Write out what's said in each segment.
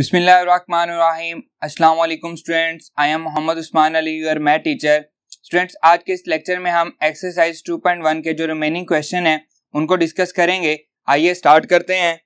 अस्सलाम वालेकुम students I am Mohammad Usman Ali your मैं टीचर स्टूडेंट्स आज के इस लेक्चर में हम एक्सरसाइज 2.1 के जो रिमेनिंग क्वेश्चन हैं उनको डिस्कस करेंगे आइए स्टार्ट करते हैं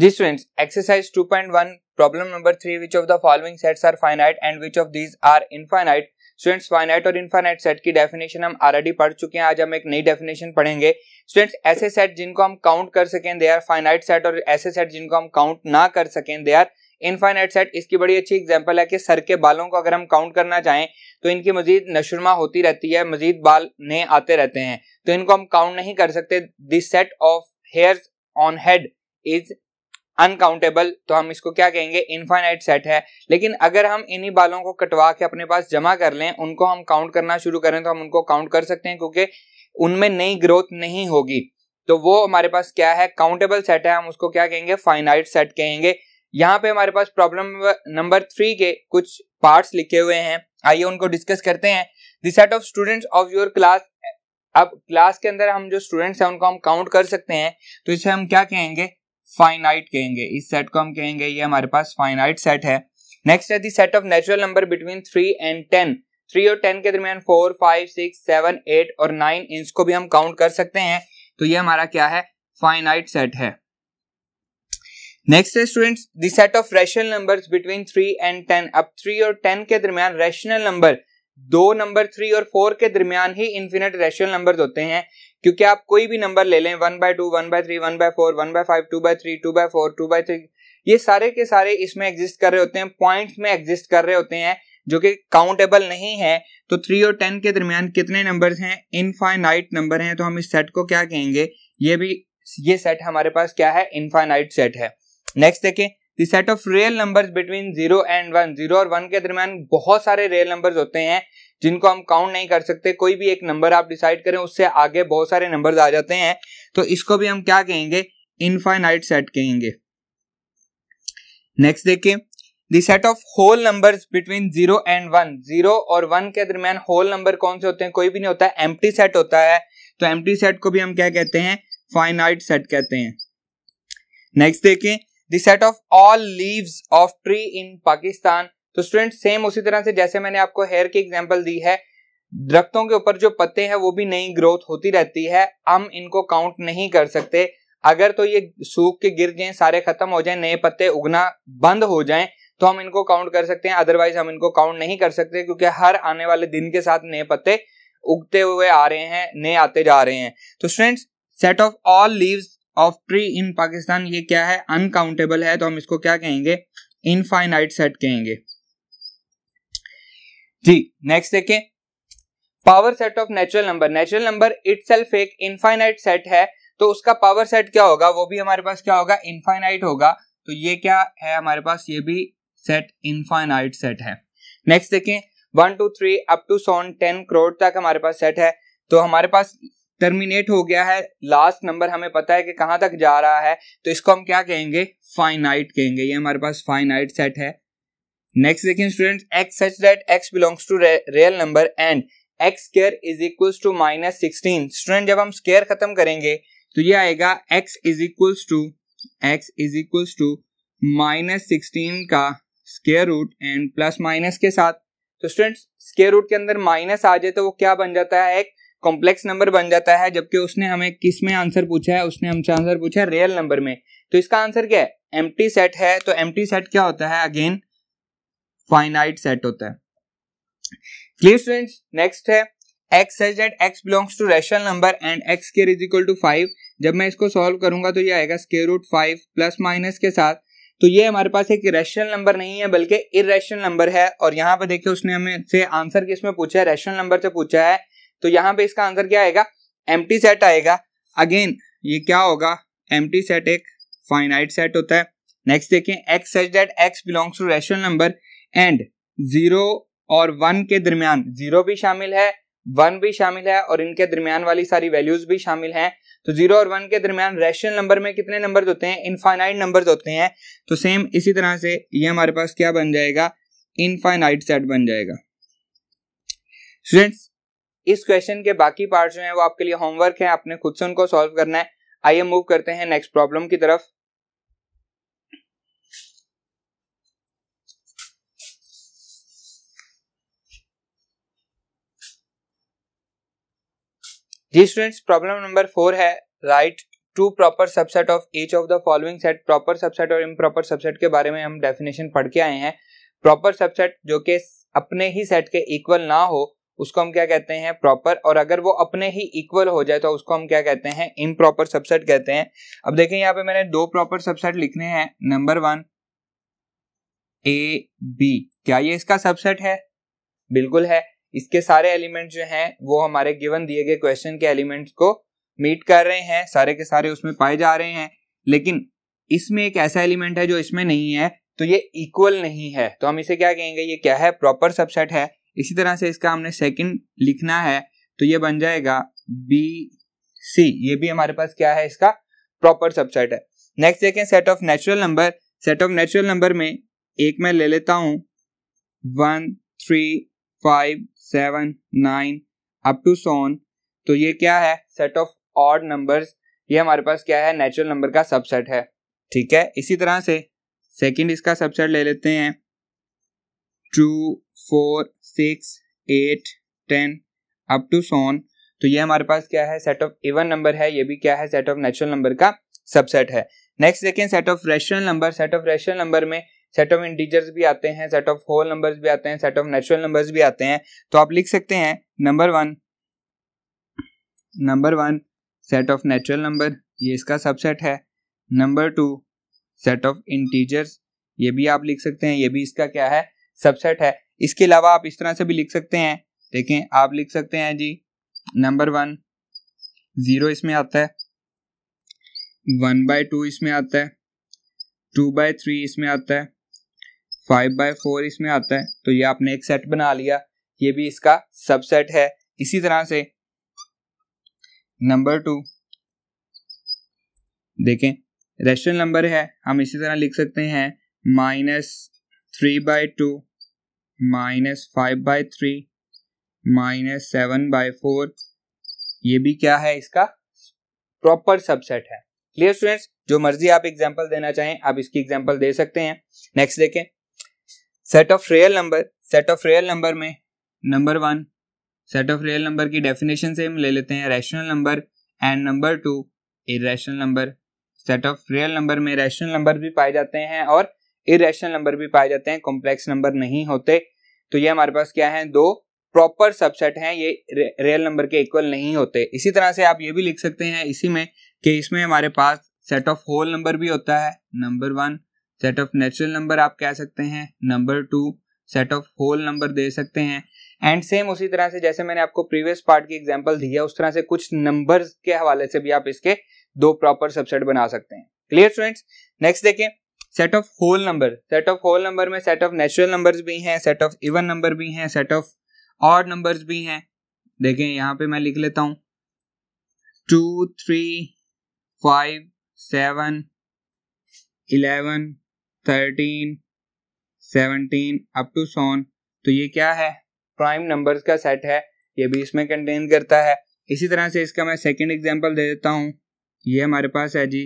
जी students exercise 2.1 problem number three which of the following sets are finite and which of these are infinite students finite और इनफाइनाइट सेट की डेफिनेशन हम ऑलरेडी पढ़ चुके हैं आज हम एक नई डेफिनेशन पढ़ेंगे स्टूडेंट्स ऐसे सेट जिनको हम काउंट कर सकें दे आर फाइनाइट सेट और ऐसे सेट जिनको हम काउंट ना कर सकें दे आर इनफाइनाइट सेट इसकी बड़ी अच्छी एग्जाम्पल है कि सर के बालों को अगर हम काउंट करना चाहें तो इनकी मजीद नशुरमा होती रहती है मजीद बाल नए आते रहते हैं तो इनको हम काउंट नहीं कर सकते this set of hairs on head is uncountable तो हम इसको क्या कहेंगे इनफाइनाइट सेट है लेकिन अगर हम इन्हीं बालों को कटवा के अपने पास जमा कर लें उनको हम काउंट करना शुरू करें तो हम उनको काउंट कर सकते हैं क्योंकि उनमें नई ग्रोथ नहीं होगी तो वो हमारे पास क्या है काउंटेबल सेट है हम उसको क्या कहेंगे फाइनाइट सेट कहेंगे यहाँ पे हमारे पास प्रॉब्लम नंबर थ्री के कुछ पार्ट्स लिखे हुए हैं आइए उनको डिस्कस करते हैं the set of students of your class अब क्लास के अंदर हम जो स्टूडेंट्स हैं उनको हम काउंट कर सकते हैं तो इसे हम क्या कहेंगे फाइनाइट कहेंगे इस सेट को हम कहेंगे ये हमारे पास फाइनाइट सेट है नेक्स्ट है the set of natural number between three and ten three और टेन के दरमियान four five six seven eight और नाइन इसको भी हम काउंट कर सकते हैं तो ये हमारा क्या है फाइनाइट सेट है नेक्स्ट है students the set of rational numbers between three and ten अब थ्री और टेन के दरमियान रेशनल नंबर दो नंबर थ्री और फोर के दरमियान ही इन्फिनिट रेशियल नंबर होते हैं क्योंकि आप कोई भी नंबर ले लें one by two one by three one by four one by five two by three two by four two by three ये सारे के सारे इसमें एग्जिस्ट कर रहे होते हैं पॉइंट्स में एग्जिस्ट कर रहे होते हैं जो कि काउंटेबल नहीं है तो थ्री और टेन के दरमियान कितने नंबर्स हैं इनफाइनाइट नंबर हैं तो हम इस सेट को क्या कहेंगे ये भी ये सेट हमारे पास क्या है इनफाइनाइट सेट है नेक्स्ट देखें the set of real number between zero and one zero और वन के दरमियान बहुत सारे रियल नंबर होते हैं जिनको हम काउंट नहीं कर सकते कोई भी एक नंबर आप डिसाइड करें उससे आगे बहुत सारे नंबर आ जाते हैं तो इसको भी हम क्या कहेंगे इनफाइनाइट सेट कहेंगे नेक्स्ट देखिए the set of whole number between zero and one zero और वन के दरमियान होल नंबर कौन से होते हैं कोई भी नहीं होता है एम्प्टी सेट होता है तो एम्प्टी सेट को भी हम क्या कहते हैं फाइनाइट सेट कहते हैं नेक्स्ट देखें the set of all leaves of tree in Pakistan तो स्टूडेंट सेम उसी तरह से जैसे मैंने आपको हेयर की एग्जाम्पल दी है दरख्तों के ऊपर जो पत्ते हैं वो भी नई ग्रोथ होती रहती है हम इनको काउंट नहीं कर सकते अगर तो ये सूख के गिर जाए सारे खत्म हो जाए नए पत्ते उगना बंद हो जाए तो हम इनको काउंट कर सकते हैं अदरवाइज हम इनको काउंट नहीं कर सकते क्योंकि हर आने वाले दिन के साथ नए पत्ते उगते हुए आ रहे हैं नए आते जा रहे हैं तो students set of all leaves of tree in Pakistan ये क्या है अनकाउंटेबल है तो हम इसको क्या कहेंगे इनफाइनाइट सेट कहेंगे जी नेक्स्ट देखें power set of natural number natural number it एक इनफाइनाइट सेट है तो उसका पावर सेट क्या होगा वो भी हमारे पास क्या होगा इनफाइनाइट होगा तो ये क्या है हमारे पास ये भी सेट इनफाइनाइट सेट है नेक्स्ट देखें one two three up to so on ten crore तक हमारे पास सेट है तो हमारे पास टर्मिनेट हो गया है लास्ट नंबर हमें पता है कि कहाँ तक जा रहा है तो इसको हम क्या कहेंगे फाइनाइट कहेंगे ये हमारे पास फाइनाइट सेट है नेक्स्ट देखें student X such that X belongs to real number and X square is equals to minus sixteen student जब हम स्केयर खत्म करेंगे तो ये आएगा X is equals to X is equals to minus sixteen का square root and plus minus के साथ तो स्टूडेंट्स स्केयर रूट के अंदर माइनस आ जाए तो वो क्या बन जाता है एक्स कॉम्प्लेक्स नंबर बन जाता है जबकि उसने हमें किस में आंसर पूछा है उसने हमसे आंसर पूछा है रियल नंबर में तो इसका आंसर क्या है एम सेट है तो एम सेट क्या होता है अगेन फाइनाइट सेट होता है क्लियर स्टूडेंट्स नेक्स्ट है X such that x belongs to rational number and X square is equal to five जब मैं इसको सॉल्व करूंगा तो ये आएगा square root five plus minus के साथ तो ये हमारे पास एक रेशनल नंबर नहीं है बल्कि इरेशनल नंबर है और यहाँ पर देखिए उसने हमें से आंसर किस में पूछा है रेशनल नंबर से पूछा है तो यहाँ पे इसका आंसर क्या आएगा एम सेट आएगा अगेन ये क्या होगा एम सेट एक फाइनाइट सेट होता है नेक्स्ट देखें x such that x belongs to rational number and zero और वन के दरमियान जीरो भी शामिल है वन भी शामिल है और इनके दरमियान वाली सारी वैल्यूज भी शामिल हैं तो जीरो और वन के दरमियान रेशनल नंबर में कितने नंबर होते हैं इनफाइनाइट नंबर होते हैं तो सेम इसी तरह से ये हमारे पास क्या बन जाएगा इनफाइनाइट सेट बन जाएगा स्टूडेंट्स इस क्वेश्चन के बाकी पार्ट जो है वो आपके लिए होमवर्क है आपने खुद से उनको सॉल्व करना है आइए मूव करते हैं नेक्स्ट प्रॉब्लम की तरफ जी स्टूडेंट्स प्रॉब्लम नंबर फोर है write to proper subset of each of the following set proper subset और इम्प्रॉपर सबसेट के बारे में हम डेफिनेशन पढ़ के आए हैं प्रॉपर सबसेट जो कि अपने ही सेट के इक्वल ना हो उसको हम क्या कहते हैं प्रॉपर और अगर वो अपने ही इक्वल हो जाए तो उसको हम क्या कहते हैं इन प्रॉपर सबसेट कहते हैं अब देखें यहाँ पे मैंने दो प्रॉपर सबसेट लिखने हैं नंबर वन ए बी क्या ये इसका सबसेट है बिल्कुल है इसके सारे एलिमेंट जो हैं वो हमारे गिवन दिए गए क्वेश्चन के एलिमेंट्स को मीट कर रहे हैं सारे के सारे उसमें पाए जा रहे हैं लेकिन इसमें एक ऐसा एलिमेंट है जो इसमें नहीं है तो ये इक्वल नहीं है तो हम इसे क्या कहेंगे ये क्या है प्रॉपर सबसेट है इसी तरह से इसका हमने सेकंड लिखना है तो ये बन जाएगा बी सी ये भी हमारे पास क्या है इसका प्रॉपर सबसेट है नेक्स्ट देखें set of natural number set of natural number में एक मैं ले लेता हूँ one three five seven nine up to so on तो ये क्या है सेट ऑफ ऑड नंबर्स ये हमारे पास क्या है नेचुरल नंबर का सबसेट है ठीक है इसी तरह से सेकंड इसका सबसेट ले लेते हैं two four six eight ten up to so on तो ये हमारे पास क्या है सेट ऑफ इवन नंबर है ये भी क्या है सेट ऑफ नेचुरल नंबर का सबसेट है नेक्स्ट देखें set of rational number set of rational number में सेट ऑफ इंटीजर्स भी आते हैं सेट ऑफ होल नंबर्स भी आते हैं सेट ऑफ नेचुरल नंबर्स भी आते हैं तो आप लिख सकते हैं number one number one set of natural number ये इसका सबसेट है number two set of integers ये भी आप लिख सकते हैं ये भी इसका क्या है सबसेट है इसके अलावा आप इस तरह से भी लिख सकते हैं देखें आप लिख सकते हैं जी नंबर वन ज़ीरो इसमें आता है वन बाय टू इसमें आता है टू बाय थ्री इसमें आता है फाइव बाय फोर इसमें आता है तो ये आपने एक सेट बना लिया ये भी इसका सबसेट है इसी तरह से नंबर टू देखें रेशनल नंबर है हम इसी तरह लिख सकते हैं minus three by two minus five by three minus seven by four ये भी क्या है इसका प्रॉपर सबसेट है क्लियर स्टूडेंट्स जो मर्जी आप एग्जाम्पल देना चाहें आप इसकी एग्जाम्पल दे सकते हैं नेक्स्ट देखें set of real number set of real number में number one set of real number की डेफिनेशन से हम ले लेते हैं rational number and number two irrational number set of real number में रैशनल नंबर भी पाए जाते हैं और इेशनल नंबर भी पाए जाते हैं कॉम्प्लेक्स नंबर नहीं होते तो ये हमारे पास क्या है दो प्रॉपर सबसेट हैं ये रियल नंबर के इक्वल नहीं होते इसी तरह से आप ये भी लिख सकते हैं इसी में कि इसमें हमारे पास सेट ऑफ होल नंबर भी होता है number one set of natural number आप कह सकते हैं number two set of whole number दे सकते हैं एंड सेम उसी तरह से जैसे मैंने आपको प्रीवियस पार्ट की एग्जाम्पल दी है उस तरह से कुछ नंबर्स के हवाले से भी आप इसके दो प्रॉपर सबसेट बना सकते हैं क्लियर स्टूडेंट्स नेक्स्ट देखें set of whole number set of whole number में सेट ऑफ नेचुरल नंबर्स भी हैं सेट ऑफ इवन नंबर भी हैं सेट ऑफ ऑड नंबर्स भी हैं देखें यहाँ पे मैं लिख लेता हूँ two three five seven eleven thirteen seventeen up to so on तो ये क्या है प्राइम नंबर्स का सेट है ये भी इसमें कंटेन करता है इसी तरह से इसका मैं सेकेंड एग्जाम्पल दे देता हूँ ये हमारे पास है जी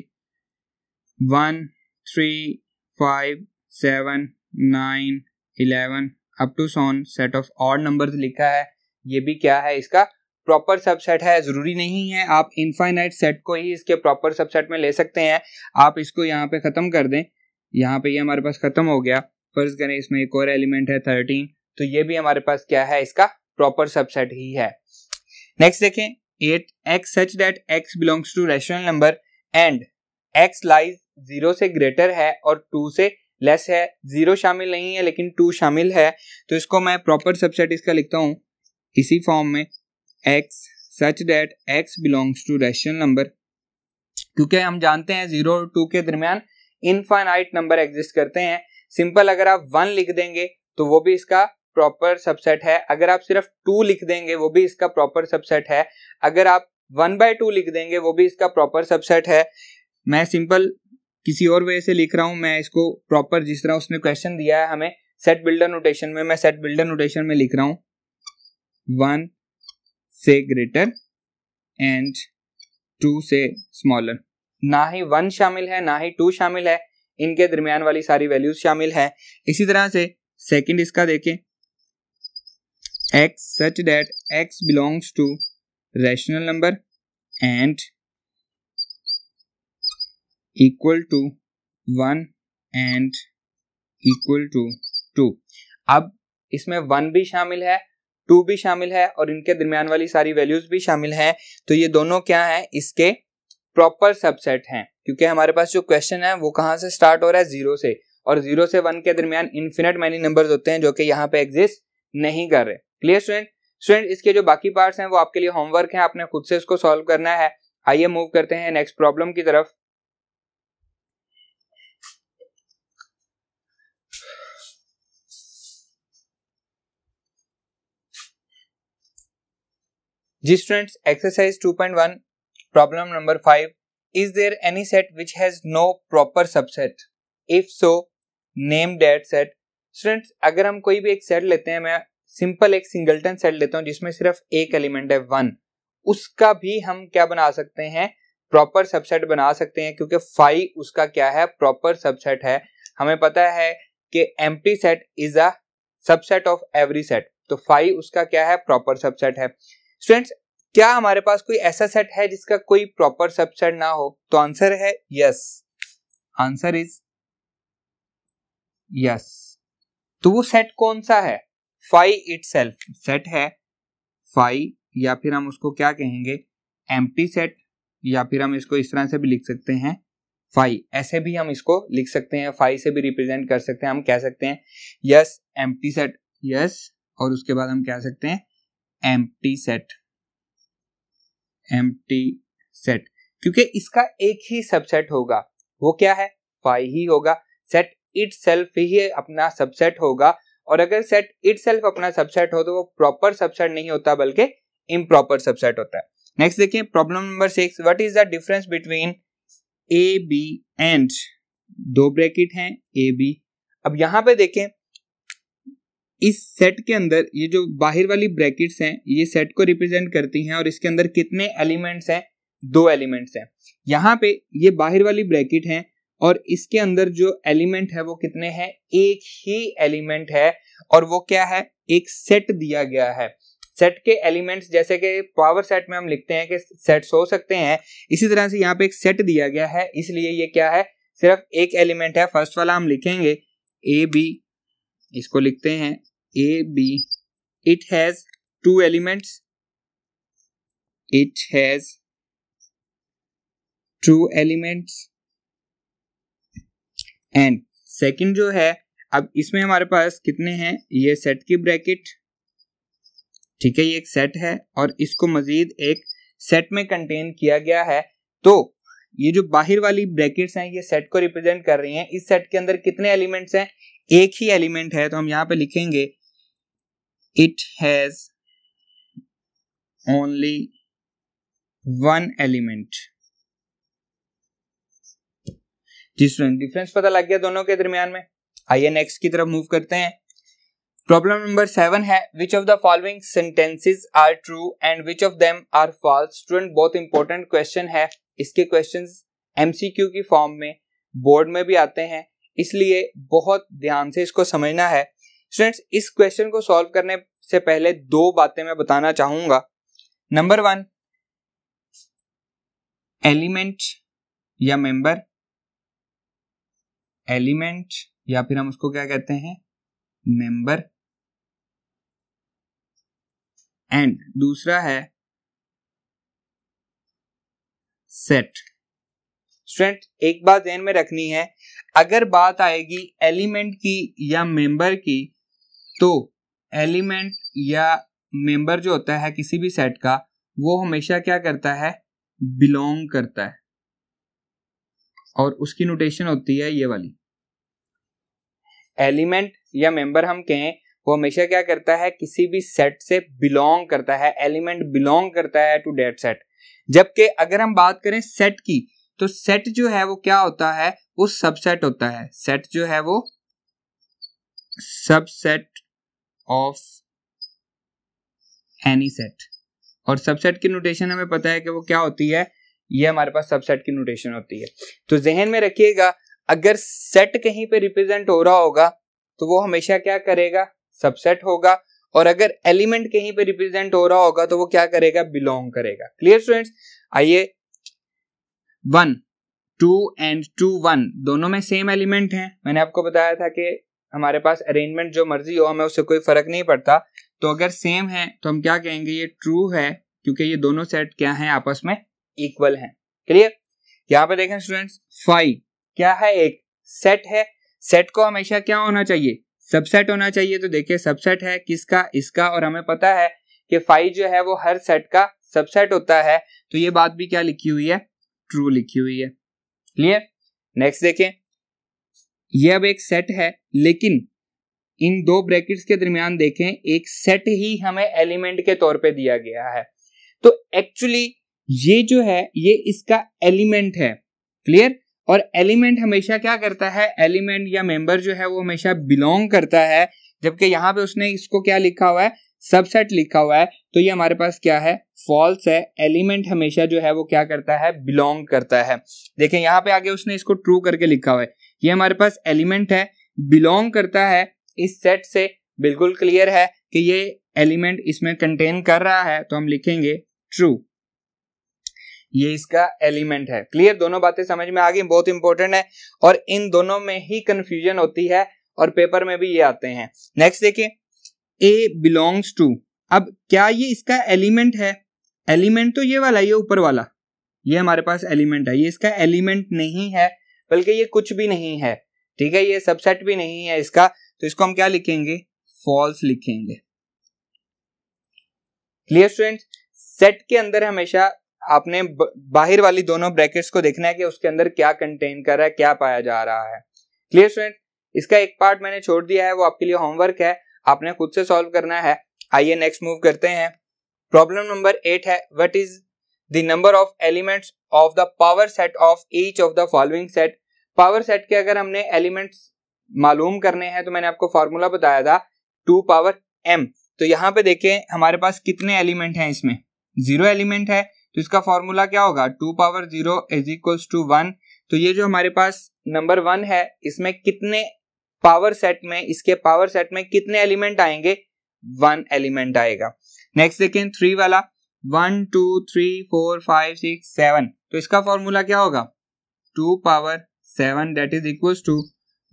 one 3, 5, 7, 9, 11 up to so on set of odd numbers लिखा है ये भी क्या है इसका प्रॉपर सबसेट है ज़रूरी नहीं है आप इनफाइनाइट सेट को ही इसके प्रॉपर सबसेट में ले सकते हैं आप इसको यहाँ पे ख़त्म कर दें यहाँ पे ये यह हमारे पास ख़त्म हो गया फर्ज करें इसमें एक और एलिमेंट है थर्टीन तो ये भी हमारे पास क्या है इसका प्रॉपर सबसेट ही है नेक्स्ट देखें at x such that x belongs to rational number and x lies zero से ग्रेटर है और टू से लेस है जीरो शामिल नहीं है लेकिन टू शामिल है तो इसको मैं प्रॉपर सबसेट इसका लिखता हूँ इसी फॉर्म में x such that x belongs to rational number क्योंकि हम जानते हैं जीरो और टू के दरमियान इनफाइनाइट नंबर एग्जिस्ट करते हैं सिंपल अगर आप वन लिख देंगे तो वो भी इसका प्रॉपर सबसेट है अगर आप सिर्फ टू लिख देंगे वो भी इसका प्रॉपर सबसेट है अगर आप वन बाय टू लिख देंगे वो भी इसका प्रॉपर सबसेट है मैं सिंपल किसी और वे से लिख रहा हूँ मैं इसको प्रॉपर जिस तरह उसने क्वेश्चन दिया है हमें सेट बिल्डर नोटेशन में मैं सेट बिल्डर नोटेशन में लिख रहा हूँ वन से ग्रेटर एंड टू से स्मॉलर ना ही वन शामिल है ना ही टू शामिल है इनके दरमियान वाली सारी वैल्यूज शामिल है इसी तरह से सेकंड इसका देखें x such that x belongs to rational number and equal to one and equal to two अब इसमें वन भी शामिल है टू भी शामिल है और इनके दरमियान वाली सारी वैल्यूज भी शामिल है तो ये दोनों क्या है इसके प्रॉपर सबसेट हैं क्योंकि हमारे पास जो क्वेश्चन है वो कहाँ से स्टार्ट हो रहा है जीरो से और जीरो से वन के दरमियान इन्फिनेट मैनी नंबर्स होते हैं जो कि यहाँ पे एग्जिस्ट नहीं कर रहे क्लियर स्टूडेंट स्टूडेंट इसके जो बाकी पार्ट्स हैं वो आपके लिए होमवर्क हैं आपने खुद से इसको सॉल्व करना है आइए मूव करते हैं नेक्स्ट प्रॉब्लम की तरफ जी students exercise 2.1 problem number 5 is there any set which has no proper subset if so name that set students अगर हम कोई भी एक सेट लेते हैं मैं सिंपल एक सिंगलटन सेट लेता हूँ जिसमें सिर्फ एक एलिमेंट है वन उसका भी हम क्या बना सकते हैं प्रॉपर सबसेट बना सकते हैं क्योंकि फाइव उसका क्या है प्रॉपर सबसेट है हमें पता है कि empty set is a subset of every set तो फाइव उसका क्या है प्रॉपर सबसेट है स्टूडेंट्स क्या हमारे पास कोई ऐसा सेट है जिसका कोई प्रॉपर सबसेट ना हो तो आंसर है यस आंसर इज यस तो वो सेट कौन सा है फाइव इट सेट है फाइ या फिर हम उसको क्या कहेंगे एम्प्टी सेट या फिर हम इसको इस तरह से भी लिख सकते हैं फाइव ऐसे भी हम इसको लिख सकते हैं फाइव से भी रिप्रेजेंट कर सकते हैं हम कह सकते हैं यस एम्प्टी सेट यस और उसके बाद हम कह सकते हैं एम्प्टी सेट एम्प्टी सेट क्योंकि इसका एक ही सबसेट होगा वो क्या है फाइव ही होगा सेट इट सेल्फ ही अपना सबसेट होगा और अगर सेट इट सेल्फ अपना सबसेट हो तो वो प्रॉपर सबसेट नहीं होता बल्कि इम प्रॉपर सबसेट होता है नेक्स्ट देखिए problem number six what is the difference between A B and दो ब्रैकेट हैं ए बी अब यहां पे देखें इस सेट के अंदर ये जो बाहर वाली ब्रैकेट्स हैं ये सेट को रिप्रेजेंट करती हैं और इसके अंदर कितने एलिमेंट्स हैं दो एलिमेंट्स हैं यहाँ पे ये बाहर वाली ब्रैकेट हैं और इसके अंदर जो एलिमेंट है वो कितने हैं एक ही एलिमेंट है और वो क्या है एक सेट दिया गया है सेट के एलिमेंट्स जैसे कि पावर सेट में हम लिखते हैं कि सेट्स हो सकते हैं इसी तरह से यहाँ पे एक सेट दिया गया है इसलिए ये क्या है सिर्फ एक एलिमेंट है फर्स्ट वाला हम लिखेंगे ए बी इसको लिखते हैं A B it has two elements it has two elements and second जो है अब इसमें हमारे पास कितने हैं ये सेट की ब्रैकेट ठीक है ये एक सेट है और इसको मजीद एक सेट में कंटेन किया गया है तो ये जो बाहर वाली ब्रैकेट्स हैं ये सेट को रिप्रेजेंट कर रही हैं इस सेट के अंदर कितने एलिमेंट्स हैं एक ही एलिमेंट है तो हम यहां पे लिखेंगे it has only one element जी स्टूडेंट डिफरेंस पता लग गया दोनों के दरमियान में आइए नेक्स्ट की तरफ मूव करते हैं प्रॉब्लम नंबर सेवन है which of the following sentences are true and which of them are false student बहुत इंपॉर्टेंट क्वेश्चन है इसके क्वेश्चन एमसीक्यू की फॉर्म में बोर्ड में भी आते हैं इसलिए बहुत ध्यान से इसको समझना है स्टूडेंट्स इस क्वेश्चन को सॉल्व करने से पहले दो बातें मैं बताना चाहूंगा नंबर वन एलिमेंट या मेंबर एलिमेंट या फिर हम उसको क्या कहते हैं मेंबर एंड दूसरा है सेट स्टूडेंट एक बात ध्यान में रखनी है अगर बात आएगी एलिमेंट की या मेंबर की तो एलिमेंट या मेंबर जो होता है किसी भी सेट का वो हमेशा क्या करता है बिलोंग करता है और उसकी नोटेशन होती है ये वाली एलिमेंट या मेंबर हम कहें वो हमेशा क्या करता है किसी भी सेट से बिलोंग करता है एलिमेंट बिलोंग करता है टू डेट सेट जबकि अगर हम बात करें सेट की तो सेट जो है वो क्या होता है वो सबसेट होता है सेट जो है वो सबसेट ऑफ एनी सेट और सबसेट की नोटेशन हमें पता है कि वो क्या होती है ये हमारे पास सबसेट की नोटेशन होती है तो जहन में रखिएगा अगर सेट कहीं पे रिप्रेजेंट हो रहा होगा तो वो हमेशा क्या करेगा सबसेट होगा और अगर एलिमेंट कहीं पे रिप्रेजेंट हो रहा होगा तो वो क्या करेगा बिलोंग करेगा क्लियर स्टूडेंट्स आइए one two and two one दोनों में सेम एलिमेंट हैं मैंने आपको बताया था कि हमारे पास अरेंजमेंट जो मर्जी हो हमें उससे कोई फर्क नहीं पड़ता तो अगर सेम है तो हम क्या कहेंगे ये ट्रू है क्योंकि ये दोनों सेट क्या हैं आपस में इक्वल हैं क्लियर यहाँ पे देखें स्टूडेंट्स फाइव क्या है एक सेट है सेट को हमेशा क्या होना चाहिए सबसेट होना चाहिए तो देखिए सबसेट है किसका इसका और हमें पता है कि फाइव जो है वो हर सेट का सबसेट होता है तो ये बात भी क्या लिखी हुई है ट्रू लिखी हुई है क्लियर नेक्स्ट देखें ये अब एक सेट है लेकिन इन दो ब्रैकेट्स के दरमियान देखें एक सेट ही हमें एलिमेंट के तौर पे दिया गया है तो एक्चुअली ये जो है ये इसका एलिमेंट है क्लियर और एलिमेंट हमेशा क्या करता है एलिमेंट या मेंबर जो है वो हमेशा बिलोंग करता है जबकि यहां पे उसने इसको क्या लिखा हुआ है सबसेट लिखा हुआ है तो ये हमारे पास क्या है फॉल्स है एलिमेंट हमेशा जो है वो क्या करता है बिलोंग करता है देखें यहाँ पे आगे उसने इसको ट्रू करके लिखा हुआ है ये हमारे पास एलिमेंट है बिलोंग करता है इस सेट से बिल्कुल क्लियर है कि ये एलिमेंट इसमें कंटेन कर रहा है तो हम लिखेंगे ट्रू ये इसका एलिमेंट है क्लियर दोनों बातें समझ में आ गई बहुत इंपॉर्टेंट है और इन दोनों में ही कंफ्यूजन होती है और पेपर में भी ये आते हैं नेक्स्ट देखिए ए बिलोंग्स टू अब क्या ये इसका एलिमेंट है एलिमेंट तो ये वाला ये ऊपर वाला ये हमारे पास एलिमेंट है ये इसका एलिमेंट नहीं है बल्कि ये कुछ भी नहीं है ठीक है ये सबसेट भी नहीं है इसका तो इसको हम क्या लिखेंगे फॉल्स लिखेंगे क्लियर स्टूडेंट सेट के अंदर हमेशा आपने बाहर वाली दोनों ब्रैकेट्स को देखना है कि उसके अंदर क्या कंटेन कर रहा है क्या पाया जा रहा है क्लियर स्टूडेंट इसका एक पार्ट मैंने छोड़ दिया है वो आपके लिए होमवर्क है आपने खुद से सॉल्व करना है आइए नेक्स्ट मूव करते हैं प्रॉब्लम नंबर एट है what is the number of elements of the power set of each of the following set power set के अगर हमने एलिमेंट्स मालूम करने हैं तो मैंने आपको फॉर्मूला बताया था टू पावर एम तो यहाँ पे देखें हमारे पास कितने एलिमेंट हैं इसमें जीरो एलिमेंट है तो इसका फॉर्मूला क्या होगा two power zero is equals to one तो ये जो हमारे पास नंबर वन है इसमें कितने पावर सेट में इसके पावर सेट में कितने एलिमेंट आएंगे वन एलिमेंट आएगा नेक्स्ट देखें थ्री वाला one two three four five six seven तो इसका फॉर्मूला क्या होगा two power seven that is equal to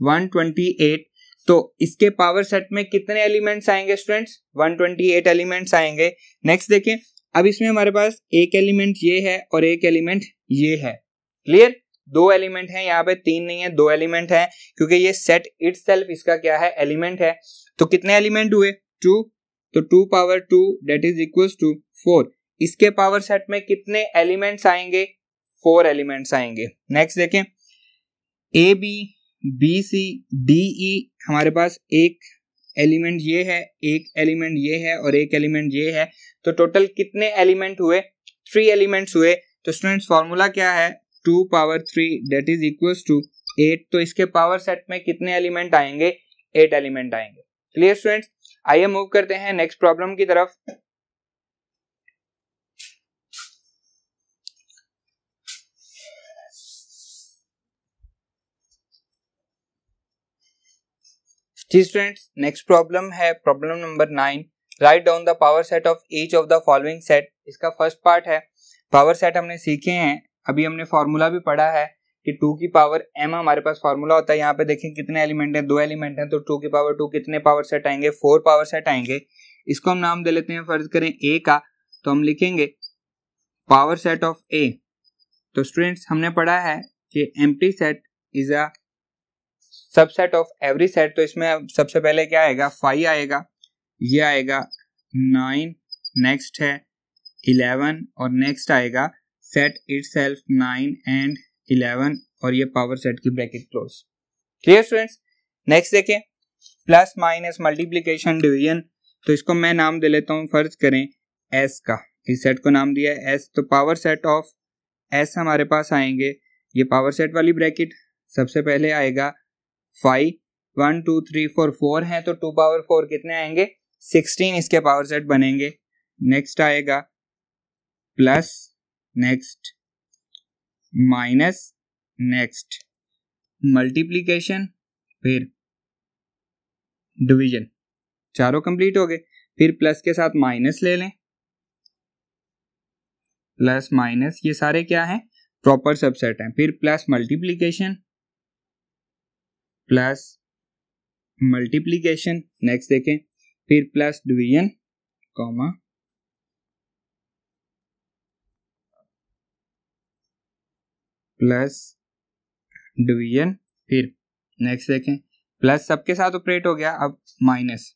one twenty eight तो इसके पावर सेट में कितने एलिमेंट्स आएंगे students one twenty eight elements आएंगे नेक्स्ट देखें अब इसमें हमारे पास एक एलिमेंट ये है और एक एलिमेंट ये है क्लियर दो एलिमेंट हैं यहाँ पे तीन नहीं है दो एलिमेंट हैं क्योंकि ये सेट इट इसका क्या है एलिमेंट है तो कितने एलिमेंट हुए टू तो two power two that is equal to four इसके पावर सेट में कितने एलिमेंट्स आएंगे फोर एलिमेंट्स आएंगे नेक्स्ट देखें A B B C D E हमारे पास एक एलिमेंट ये है एक एलिमेंट ये है और एक एलिमेंट ये है तो टोटल कितने एलिमेंट हुए थ्री एलिमेंट्स हुए तो स्टूडेंट्स फॉर्मूला क्या है two power three that is equal to eight तो इसके पावर सेट में कितने एलिमेंट आएंगे एट एलिमेंट आएंगे क्लियर स्टूडेंट्स आइए मूव करते हैं नेक्स्ट प्रॉब्लम की तरफ जी स्टूडेंट्स नेक्स्ट प्रॉब्लम है problem number nine write down the power set of each of the following set इसका फर्स्ट पार्ट है पावर सेट हमने सीखे हैं अभी हमने फॉर्मूला भी पढ़ा है कि टू की पावर एम हमारे पास फॉर्मूला होता है यहाँ पे देखें कितने एलिमेंट हैं दो एलिमेंट हैं तो टू की पावर टू कितने पावर सेट आएंगे फोर पावर सेट आएंगे इसको हम नाम दे लेते हैं फर्ज करें ए का तो हम लिखेंगे पावर सेट ऑफ ए तो स्टूडेंट्स हमने पढ़ा है कि एम set is a subset of every set तो इसमें सबसे पहले क्या आएगा फाइव आएगा ये आएगा नाइन नेक्स्ट है इलेवन और नेक्स्ट आएगा set itself nine and eleven और ये पावर सेट की bracket close clear students next देखें प्लस माइनस मल्टीप्लीकेशन डिवीजन तो इसको मैं नाम दे लेता हूँ फर्ज करें एस का इस सेट को नाम दिया है एस तो पावर सेट ऑफ एस हमारे पास आएंगे ये पावर सेट वाली ब्रैकेट सबसे पहले आएगा five one two three four four हैं तो टू पावर फोर कितने आएंगे सिक्सटीन इसके पावर सेट बनेंगे नेक्स्ट आएगा plus next minus next multiplication फिर डिवीजन चारों कंप्लीट हो गए फिर प्लस के साथ माइनस ले लें प्लस माइनस ये सारे क्या हैं प्रॉपर सबसेट हैं फिर plus multiplication plus multiplication next देखें फिर plus division comma plus division फिर नेक्स्ट देखें प्लस सबके साथ ऑपरेट हो गया अब minus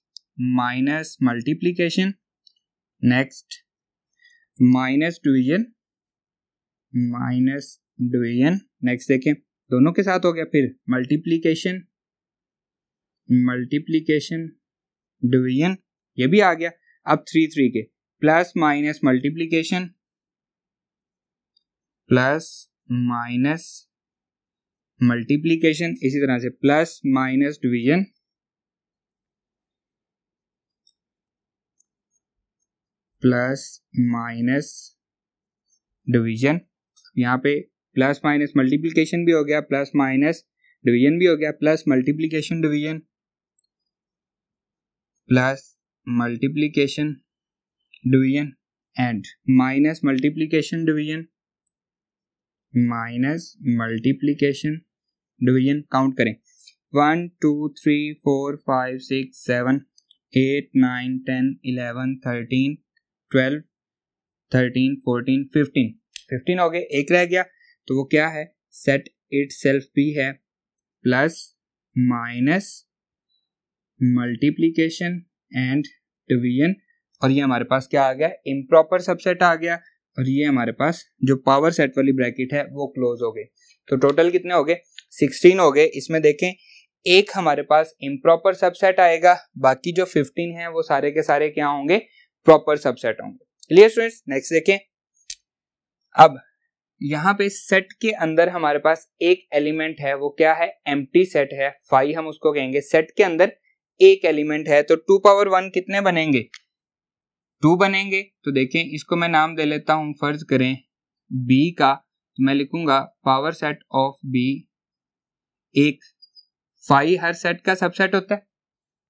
minus multiplication next minus division minus division next देखें दोनों के साथ हो गया फिर मल्टीप्लीकेशन मल्टीप्लीकेशन डिवीजन ये भी आ गया अब थ्री थ्री के plus minus multiplication plus minus multiplication इसी तरह से plus minus division plus minus division यहां पे प्लस माइनस मल्टीप्लीकेशन भी हो गया प्लस माइनस डिवीजन भी हो गया plus multiplication division plus multiplication division and minus multiplication division minus multiplication division count करें one two three four five six seven eight nine ten eleven thirteen twelve thirteen fourteen fifteen fifteen हो गए एक रह गया तो वो क्या है सेट इट सेल्फ भी है plus minus multiplication and division और ये हमारे पास क्या आ गया इम्प्रॉपर सबसेट आ गया और ये हमारे पास जो पावर सेट वाली ब्रैकेट है वो क्लोज हो गए तो टोटल कितने हो गए सिक्सटीन हो गए इसमें देखें एक हमारे पास इम्प्रॉपर सबसेट आएगा बाकी जो फिफ्टीन है वो सारे के सारे क्या होंगे प्रॉपर सबसेट होंगे क्लियर स्टूडेंट्स नेक्स्ट देखें अब यहाँ पे सेट के अंदर हमारे पास एक एलिमेंट है वो क्या है एम सेट है फाइव हम उसको कहेंगे सेट के अंदर एक एलिमेंट है तो टू पावर वन कितने बनेंगे टू बनेंगे तो देखें इसको मैं नाम दे लेता हूँ फर्ज करें बी का तो मैं लिखूंगा पावर सेट ऑफ बी एक फाइव हर सेट का सबसेट होता है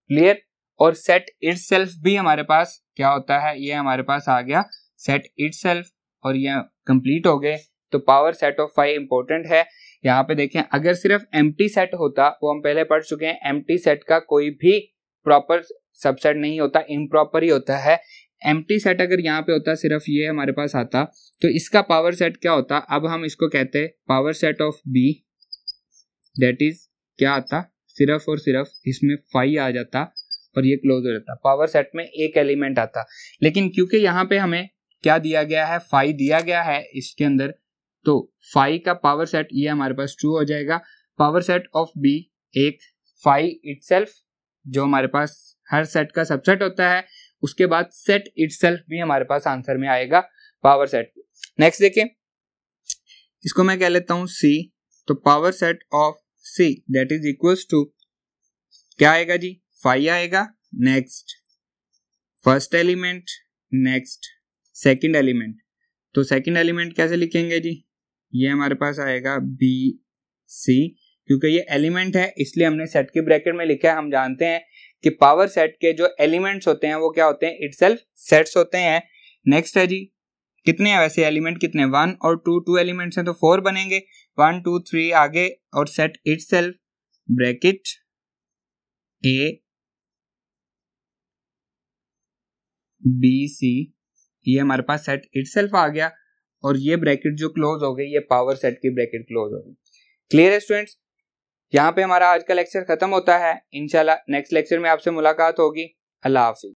क्लियर और सेट इट भी हमारे पास क्या होता है ये हमारे पास आ गया सेट इट और ये कंप्लीट हो गए तो power set of five important है यहाँ पे देखें अगर सिर्फ एम सेट होता वो हम पहले पढ़ चुके हैं एम सेट का कोई भी प्रॉपर सबसेट नहीं होता इम्प्रॉपर ही होता है एम सेट अगर यहाँ पे होता सिर्फ ये हमारे पास आता तो इसका पावर सेट क्या होता अब हम इसको कहते हैं power set of B that is क्या आता सिर्फ और सिर्फ इसमें फाइव आ जाता और ये क्लोज हो जाता पावर सेट में एक एलिमेंट आता लेकिन क्योंकि यहाँ पे हमें क्या दिया गया है फाइव दिया गया है इसके अंदर तो फाइव का पावर सेट ये हमारे पास ट्रू हो जाएगा पावर सेट ऑफ बी एक फाइव इट जो हमारे पास हर सेट का सबसेट होता है उसके बाद सेट इट भी हमारे पास आंसर में आएगा पावर सेट नेक्स्ट देखें इसको मैं कह लेता हूं सी तो power set of C that is equals to क्या आएगा जी फाइव आएगा next first element next second element तो सेकंड एलिमेंट कैसे लिखेंगे जी ये हमारे पास आएगा बी सी क्योंकि ये एलिमेंट है इसलिए हमने सेट के ब्रैकेट में लिखा है हम जानते हैं कि पावर सेट के जो एलिमेंट्स होते हैं वो क्या होते हैं इट सेट्स होते हैं नेक्स्ट है जी कितने हैं वैसे एलिमेंट कितने वन और टू टू एलिमेंट्स हैं तो फोर बनेंगे वन टू थ्री आगे और set itself bracket A B C ये हमारे पास सेट इट आ गया और ये ब्रैकेट जो क्लोज हो गई ये पावर सेट की ब्रैकेट क्लोज हो गई क्लियर है स्टूडेंट्स यहाँ पे हमारा आज का लेक्चर खत्म होता है इनशाला नेक्स्ट लेक्चर में आपसे मुलाकात होगी अल्लाह हाफिज